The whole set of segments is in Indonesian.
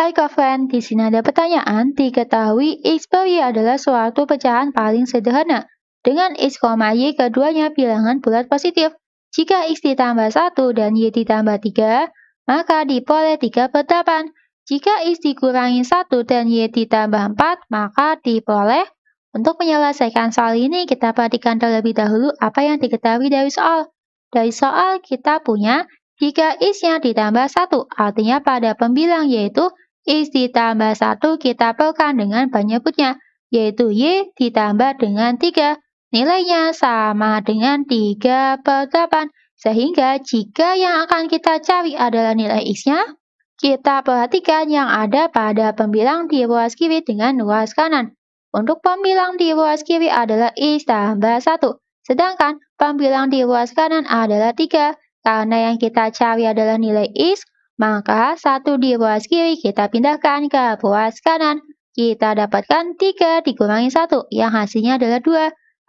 Hai kawan, di sini ada pertanyaan. Diketahui X per Y adalah suatu pecahan paling sederhana. Dengan X, Y keduanya bilangan bulat positif. Jika X ditambah 1 dan Y ditambah 3, maka diperoleh 3 per 8. Jika X dikurangi 1 dan Y ditambah 4, maka diperoleh. Untuk menyelesaikan soal ini, kita perhatikan terlebih dahulu apa yang diketahui dari soal. Dari soal kita punya, jika X-nya ditambah 1, artinya pada pembilang yaitu Isi tambah 1 kita pelkan dengan penyebutnya, yaitu Y ditambah dengan 3. Nilainya sama dengan 3 per 8. Sehingga jika yang akan kita cari adalah nilai X-nya, kita perhatikan yang ada pada pembilang di ruas kiri dengan ruas kanan. Untuk pembilang di ruas kiri adalah X tambah 1, sedangkan pembilang di ruas kanan adalah 3. Karena yang kita cari adalah nilai X, maka satu di ruas kiri kita pindahkan ke ruas kanan. Kita dapatkan 3 dikurangi 1 yang hasilnya adalah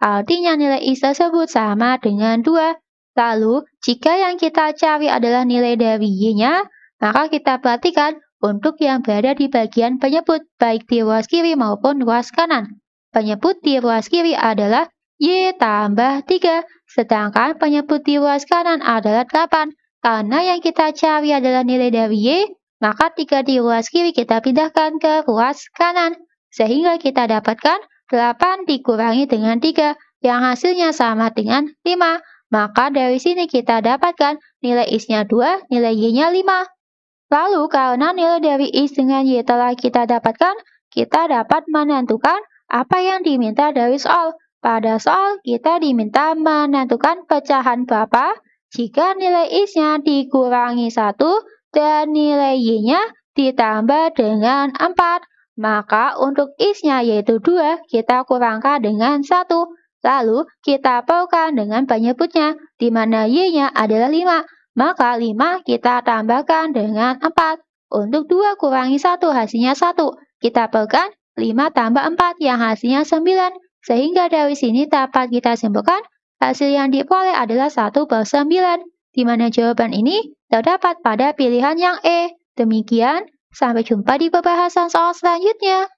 2. Artinya nilai X tersebut sama dengan 2. Lalu, jika yang kita cari adalah nilai dari Y-nya, maka kita perhatikan untuk yang berada di bagian penyebut, baik di ruas kiri maupun ruas kanan. Penyebut di ruas kiri adalah Y tambah 3, sedangkan penyebut di ruas kanan adalah 8. Karena yang kita cari adalah nilai dari Y, maka 3 di ruas kiri kita pindahkan ke ruas kanan, sehingga kita dapatkan 8 dikurangi dengan 3, yang hasilnya sama dengan 5. Maka dari sini kita dapatkan nilai X-nya 2, nilai Y-nya 5. Lalu karena nilai dari X dengan Y telah kita dapatkan, kita dapat menentukan apa yang diminta dari soal. Pada soal, kita diminta menentukan pecahan berapa jika nilai X-nya dikurangi 1 dan nilai Y-nya ditambah dengan 4, maka untuk X-nya yaitu 2 kita kurangkan dengan 1. Lalu kita paukan dengan penyebutnya, di mana Y-nya adalah 5. Maka 5 kita tambahkan dengan 4. Untuk 2 kurangi 1 hasilnya 1. Kita paukan 5 tambah 4 yang hasilnya 9. Sehingga dari sini dapat kita simpulkan Hasil yang diperoleh adalah 1 per 9, di mana jawaban ini terdapat pada pilihan yang E. Demikian, sampai jumpa di pembahasan soal selanjutnya.